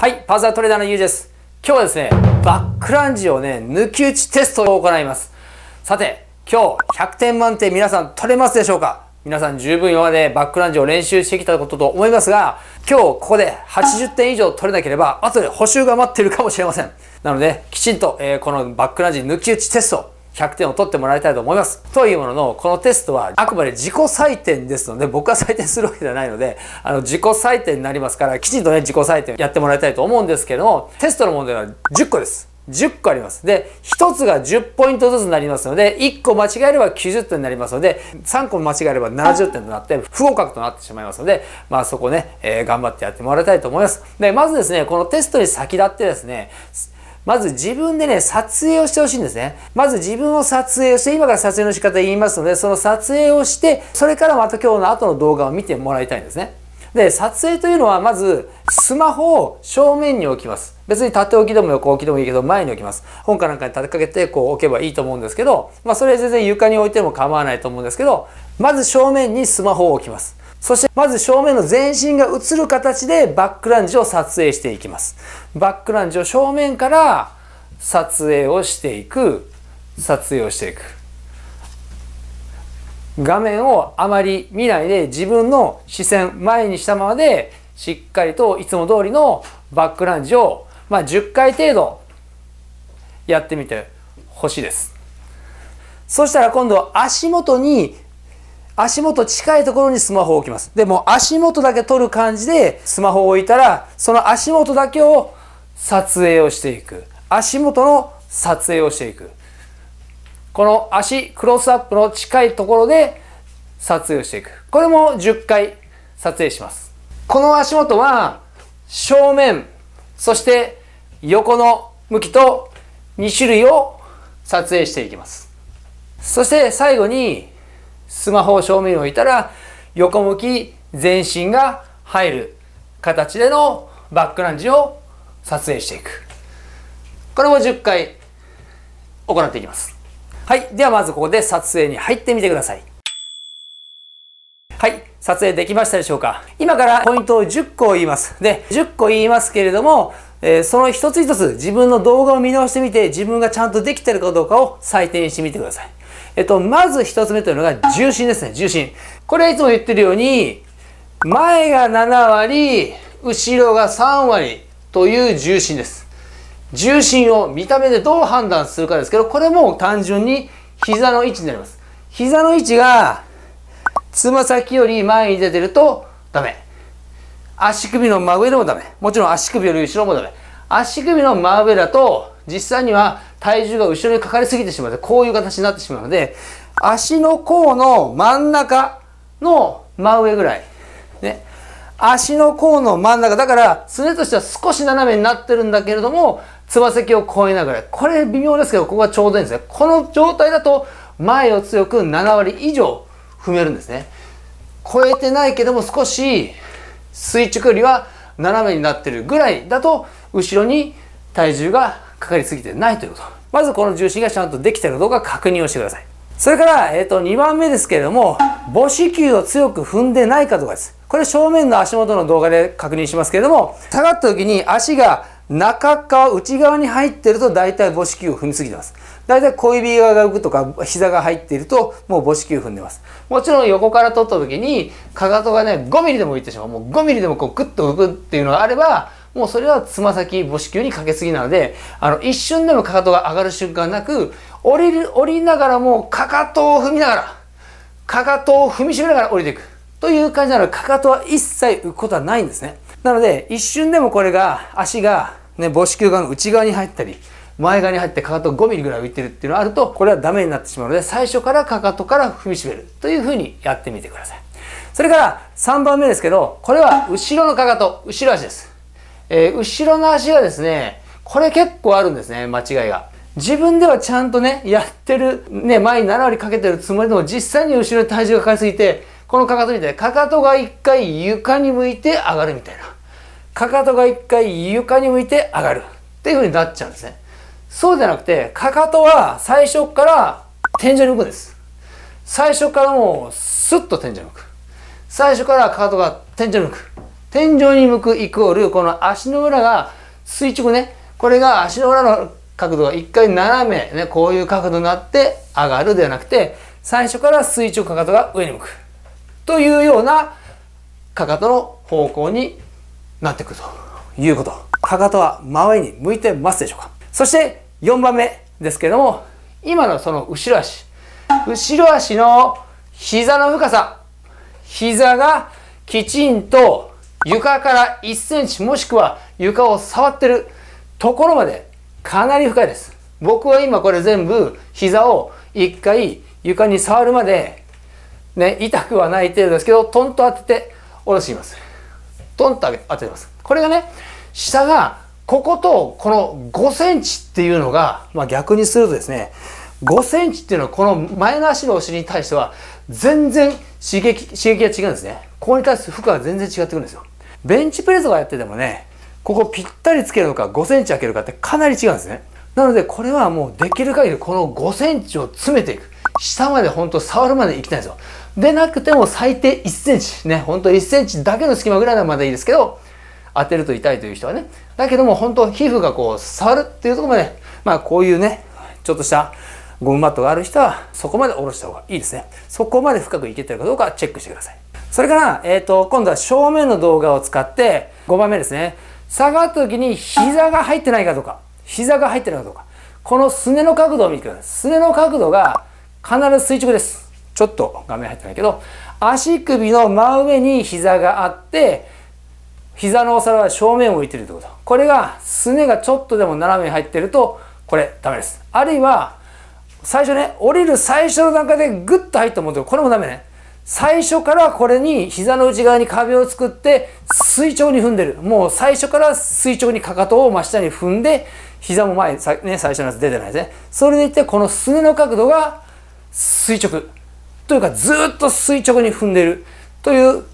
はい、パズートレーダーのゆうです。今日はですね、バックランジをね、抜き打ちテストを行います。さて、今日100点満点皆さん取れますでしょうか皆さん十分今までバックランジを練習してきたことと思いますが、今日ここで80点以上取れなければ、後で補修が待ってるかもしれません。なので、きちんと、えー、このバックランジ抜き打ちテスト、100点を取ってもらいたいと思います。というものの、このテストはあくまで自己採点ですので、僕が採点するわけではないので、あの、自己採点になりますから、きちんとね、自己採点やってもらいたいと思うんですけども、テストの問題は10個です。10個あります。で、1つが10ポイントずつになりますので、1個間違えれば90点になりますので、3個間違えれば70点となって、不合格となってしまいますので、まあそこね、えー、頑張ってやってもらいたいと思います。で、まずですね、このテストに先立ってですね、まず自分でね、撮影をしてほしいんですね。まず自分を撮影をして、今から撮影の仕方言いますので、その撮影をして、それからまた今日の後の動画を見てもらいたいんですね。で、撮影というのは、まず、スマホを正面に置きます。別に縦置きでも横置きでもいいけど、前に置きます。本かなんかに立てかけて、こう置けばいいと思うんですけど、まあ、それ全然床に置いても構わないと思うんですけど、まず正面にスマホを置きます。そしてまず正面の全身が映る形でバックランジを撮影していきます。バックランジを正面から撮影をしていく、撮影をしていく。画面をあまり見ないで自分の視線前にしたままでしっかりといつも通りのバックランジを、まあ、10回程度やってみてほしいです。そしたら今度足元に足元近いところにスマホを置きます。で、も足元だけ撮る感じでスマホを置いたら、その足元だけを撮影をしていく。足元の撮影をしていく。この足クロスアップの近いところで撮影をしていく。これも10回撮影します。この足元は正面、そして横の向きと2種類を撮影していきます。そして最後にスマホを正面に置いたら横向き全身が入る形でのバックランジを撮影していくこれも10回行っていきますはいではまずここで撮影に入ってみてくださいはい撮影できましたでしょうか今からポイントを10個言いますで10個言いますけれどもえー、その一つ一つ自分の動画を見直してみて自分がちゃんとできてるかどうかを採点してみてください。えっと、まず一つ目というのが重心ですね、重心。これはいつも言ってるように、前が7割、後ろが3割という重心です。重心を見た目でどう判断するかですけど、これも単純に膝の位置になります。膝の位置が、つま先より前に出てるとダメ。足首の真上でもダメ。もちろん足首より後ろもダメ。足首の真上だと、実際には体重が後ろにかかりすぎてしまって、こういう形になってしまうので、足の甲の真ん中の真上ぐらい。ね。足の甲の真ん中。だから、すねとしては少し斜めになってるんだけれども、つま先を越えながら。これ微妙ですけど、ここがちょうどいいんですね。この状態だと、前を強く7割以上踏めるんですね。超えてないけども少し垂直よりは斜めになってるぐらいだと後ろに体重がかかりすぎてないということ。まずこの重心がちゃんとできてるかどうか確認をしてください。それから、えっ、ー、と、2番目ですけれども、母子球を強く踏んでないかどうかです。これ正面の足元の動画で確認しますけれども、下がった時に足が中側、内側に入ってると大体母子球を踏みすぎてます。大体小指側が浮くとか膝が入っているともう母子球踏んでますもちろん横から取った時にかかとがね5ミリでも浮いてしまうもう5ミリでもこうグッと浮くっていうのがあればもうそれはつま先母子球にかけすぎなのであの一瞬でもかかとが上がる瞬間なく降りる降りながらもかかとを踏みながらかかとを踏みしめながら降りていくという感じなのでかかとは一切浮くことはないんですねなので一瞬でもこれが足が、ね、母子球側の内側に入ったり前側に入ってかかと5ミリぐらい浮いてるっていうのがあるとこれはダメになってしまうので最初からかかとから踏みしめるというふうにやってみてくださいそれから3番目ですけどこれは後ろのかかと後ろ足ですえー、後ろの足がですね、これ結構あるんですね、間違いが。自分ではちゃんとね、やってる、ね、前に7割かけてるつもりでも、実際に後ろに体重がかかりすぎて、このかかとみたいな、かかとが一回床に向いて上がるみたいな。かかとが一回床に向いて上がる。っていう風になっちゃうんですね。そうじゃなくて、かかとは最初から天井に向くんです。最初からもう、スッと天井に向く。最初からかかとが天井に向く。天井に向くイコール、この足の裏が垂直ね、これが足の裏の角度が一回斜め、ね、こういう角度になって上がるではなくて、最初から垂直かかとが上に向く。というようなかかとの方向になってくるということ。かかとは真上に向いてますでしょうか。そして4番目ですけれども、今のその後ろ足。後ろ足の膝の深さ。膝がきちんと床から1センチもしくは床を触ってるところまでかなり深いです。僕は今これ全部膝を一回床に触るまで、ね、痛くはない程度ですけど、トンと当てて下ろします。トンと当ててます。これがね、下がこことこの5センチっていうのが、まあ、逆にするとですね、5センチっていうのはこの前の足のお尻に対しては全然刺激、刺激が違うんですね。ここに対する負荷が全然違ってくるんですよ。ベンチプレスとかやっててもね、ここぴったりつけるのか5センチ開けるかってかなり違うんですね。なのでこれはもうできる限りこの5センチを詰めていく。下までほんと触るまで行きたいんですよ。でなくても最低1センチ。ね、ほんと1センチだけの隙間ぐらいならまだいいですけど、当てると痛いという人はね。だけども本当皮膚がこう触るっていうところまで、まあこういうね、ちょっとしたゴムマットがある人はそこまで下ろした方がいいですね。そこまで深くいけてるかどうかチェックしてください。それから、えっ、ー、と、今度は正面の動画を使って、5番目ですね。下がった時に膝が入ってないかどうか、膝が入ってないかどうか。このすねの角度を見てください。すねの角度が必ず垂直です。ちょっと画面入ってないけど、足首の真上に膝があって、膝のお皿は正面を向いてるってこと。これが、すねがちょっとでも斜めに入ってると、これダメです。あるいは、最初ね、降りる最初の段階でグッと入ったものとこれもダメね。最初からこれに膝の内側に壁を作って垂直に踏んでる。もう最初から垂直にかかとを真下に踏んで、膝も前、ね、最初のやつ出てないですね。それでいって、このすねの角度が垂直。というか、ずっと垂直に踏んでる。という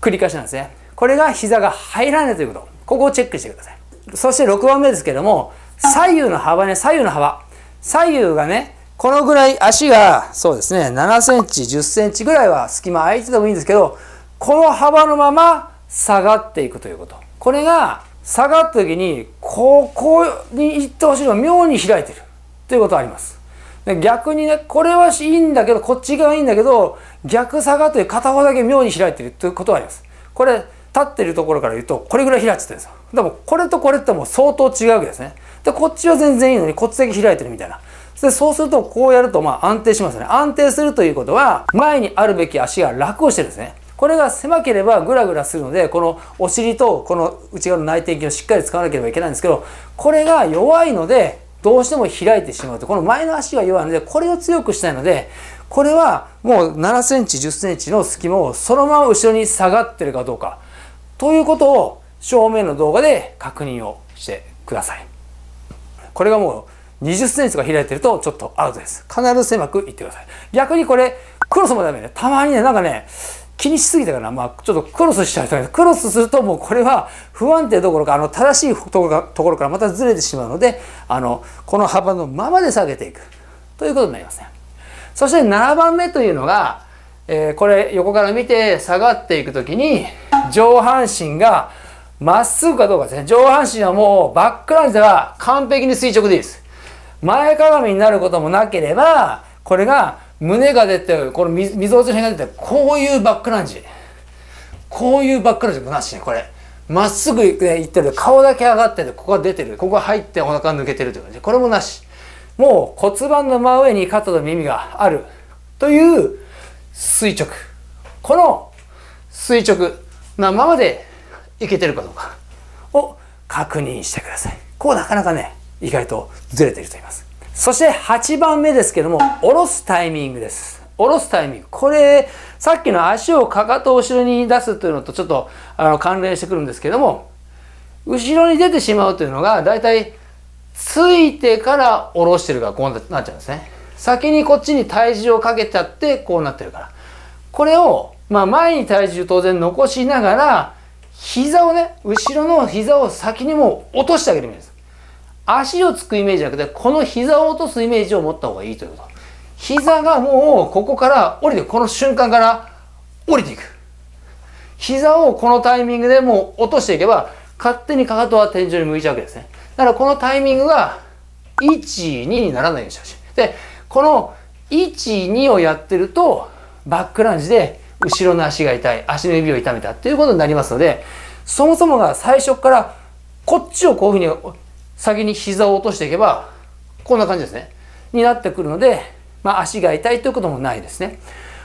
繰り返しなんですね。これが膝が入らないということ。ここをチェックしてください。そして6番目ですけども、左右の幅ね、左右の幅。左右がね、このぐらい足が、そうですね、7センチ、10センチぐらいは隙間空いててもいいんですけど、この幅のまま下がっていくということ。これが下がった時に、ここに行ってほしいのが妙に開いてるということがあります。逆にね、これはいいんだけど、こっち側はいいんだけど、逆下がって片方だけ妙に開いてるということがあります。これ、立ってるところから言うと、これぐらい開いてるんですよ。でも、これとこれってもう相当違うわけですね。で、こっちは全然いいのに、こっちだけ開いてるみたいな。でそうするとこうやるとまあ安定しますね安定するということは前にあるべき足が楽をしてるんですねこれが狭ければグラグラするのでこのお尻とこの内側の内転筋をしっかり使わなければいけないんですけどこれが弱いのでどうしても開いてしまうとこの前の足が弱いのでこれを強くしたいのでこれはもう7センチ10センチの隙間をそのまま後ろに下がってるかどうかということを正面の動画で確認をしてください。これがもう20センチが開いてるとちょっとアウトです。必ず狭くいってください。逆にこれ、クロスもダメね。たまにね、なんかね、気にしすぎたから、まあ、ちょっとクロスしちゃうと、クロスするともうこれは不安定どころか、あの、正しいところからまたずれてしまうので、あの、この幅のままで下げていくということになりますね。そして7番目というのが、えー、これ横から見て下がっていくときに、上半身がまっすぐかどうかですね。上半身はもうバックラインでは完璧に垂直でいいです。前かがみになることもなければこれが胸が出てこのみぞおちの辺が出てこういうバックランジこういうバックランジもなしねこれまっすぐい、ってる顔だけ上がっててここが出てるここが入ってお腹抜けてるという感じこれもなしもう骨盤の真上に肩と耳があるという垂直この垂直なままでいけてるかどうかを確認してくださいこうなかなかね意外とずれていると言います。そして8番目ですけども、下ろすタイミングです。下ろすタイミング。これ、さっきの足をかかとを後ろに出すというのとちょっとあの関連してくるんですけども、後ろに出てしまうというのが、だいたいついてから下ろしてるからこうなっちゃうんですね。先にこっちに体重をかけちゃってこうなってるから。これを、まあ前に体重当然残しながら、膝をね、後ろの膝を先にもう落としてあげるんです。足をつくイメージじゃなくて、この膝を落とすイメージを持った方がいいということ。膝がもうここから降りて、この瞬間から降りていく。膝をこのタイミングでもう落としていけば、勝手にかかとは天井に向いちゃうわけですね。だからこのタイミングが、1、2にならないようにしてほしい。で、この1、2をやってると、バックランジで後ろの足が痛い、足の指を痛めたということになりますので、そもそもが最初からこっちをこういうふうに先に膝を落としていけば、こんな感じですね。になってくるので、まあ、足が痛いということもないですね。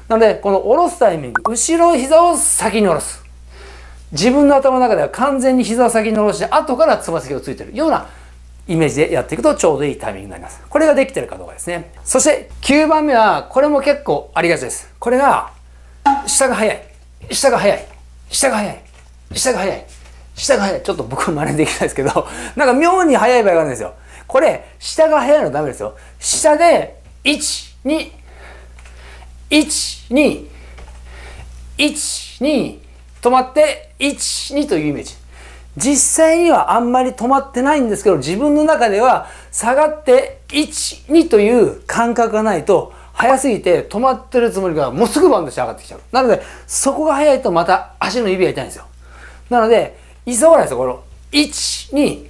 なので、この下ろすタイミング、後ろ膝を先に下ろす。自分の頭の中では完全に膝を先に下ろして、後からつま先をついてるようなイメージでやっていくとちょうどいいタイミングになります。これができてるかどうかですね。そして9番目は、これも結構ありがちです。これが、下が速い。下が速い。下が速い。下が速い。下が早い。ちょっと僕真似できないですけど、なんか妙に速い場合があるんですよ。これ、下が速いのダメですよ。下で、1、2、1、2、1、2、止まって、1、2というイメージ。実際にはあんまり止まってないんですけど、自分の中では下がって、1、2という感覚がないと、速すぎて止まってるつもりがもうすぐバウンドして上がってきちゃう。なので、そこが速いとまた足の指が痛いんですよ。なので、急がないですよ、この、1、2、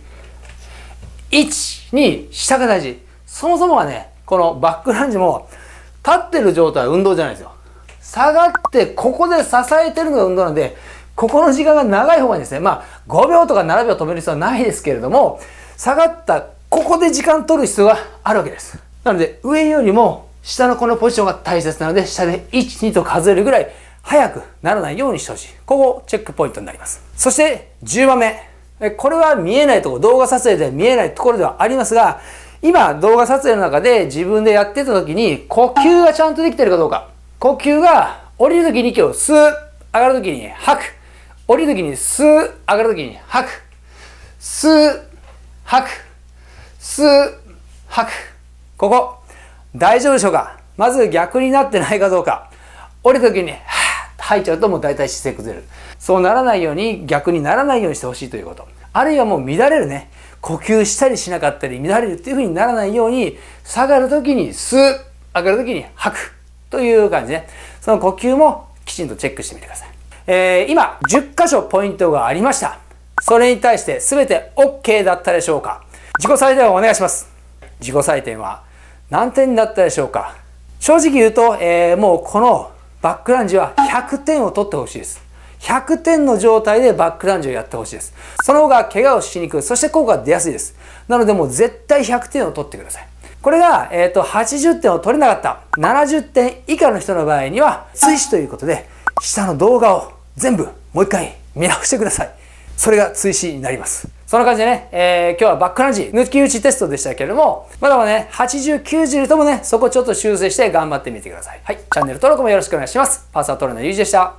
1、2、下が大事。そもそもがね、このバックランジも、立ってる状態は運動じゃないですよ。下がって、ここで支えてるのが運動なんで、ここの時間が長い方がいいですね。まあ、5秒とか7秒止める必要はないですけれども、下がった、ここで時間取る必要があるわけです。なので、上よりも下のこのポジションが大切なので、下で1、2と数えるぐらい早くならないようにしてほしい。ここ、チェックポイントになります。そして、10番目。これは見えないところ、動画撮影では見えないところではありますが、今、動画撮影の中で自分でやってた時に、呼吸がちゃんとできてるかどうか。呼吸が、降りる時に息を吸う。上がる時に吐く。降りる時に吸う。上がる時に吐く。吸う。吐く。吸う。吐く。ここ。大丈夫でしょうかまず逆になってないかどうか。降りる時に入っちゃうともう大体姿勢崩れる。そうならないように、逆にならないようにしてほしいということ。あるいはもう乱れるね。呼吸したりしなかったり、乱れるっていう風にならないように、下がるときに吸う、上がるときに吐くという感じね。その呼吸もきちんとチェックしてみてください。えー、今、10箇所ポイントがありました。それに対して全て OK だったでしょうか自己採点をお願いします。自己採点は何点だったでしょうか正直言うと、えー、もうこのバックランジは100点を取ってほしいです。100点の状態でバックランジをやってほしいです。その方が怪我をしにくい。そして効果が出やすいです。なのでもう絶対100点を取ってください。これが、えっ、ー、と、80点を取れなかった、70点以下の人の場合には、追試ということで、下の動画を全部もう一回見直してください。それが追試になります。そんな感じでね、えー、今日はバックランジ、抜き打ちテストでしたけれども、まだまだね、80、90ともね、そこちょっと修正して頑張ってみてください。はい、チャンネル登録もよろしくお願いします。パーサートレーナーゆうじでした。